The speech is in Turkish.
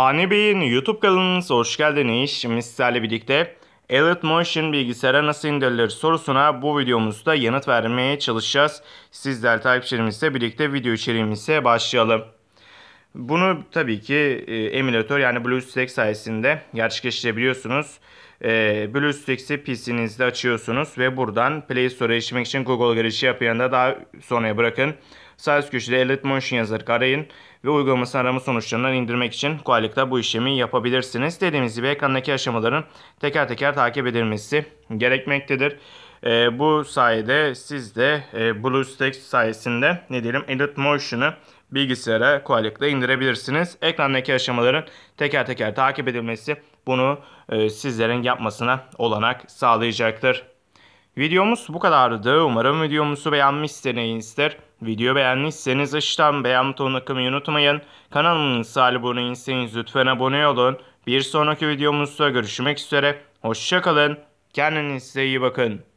Ani Bey'in YouTube kanalınıza hoş geldiniz. Şimdi birlikte Elite Motion bilgisayara nasıl indirilir sorusuna bu videomuzda yanıt vermeye çalışacağız. Sizler takipçilerimizle birlikte video içeriğimize başlayalım. Bunu tabii ki e, emülatör yani BlueStacks sayesinde gerçekleştirebiliyorsunuz. E, BlueStack'i PC'nizde açıyorsunuz ve buradan Play Store'a erişmek için Google girişi yapı yanında daha sonraya bırakın. Sağ üst köşede Elite Motion yazarak arayın ve uygulamasını arama sonuçlarından indirmek için kolaylıkla bu işlemi yapabilirsiniz. Dediğimiz gibi ekrandaki aşamaların teker teker takip edilmesi gerekmektedir. E, bu sayede siz de e, BlueStacks sayesinde ne diyelim Edit Motion'ı bilgisayara kolaylıkla indirebilirsiniz. Ekrandaki aşamaların teker teker takip edilmesi bunu e, sizlerin yapmasına olanak sağlayacaktır. Videomuz bu kadardı. Umarım videomuzu beğenmişsinizdir. Video beğendiyseniz aşağıdan beğen butonuna kımayı unutmayın. Kanalımıza abone değilseniz lütfen abone olun. Bir sonraki videomuzda görüşmek üzere. Hoşçakalın. Kendinize iyi bakın.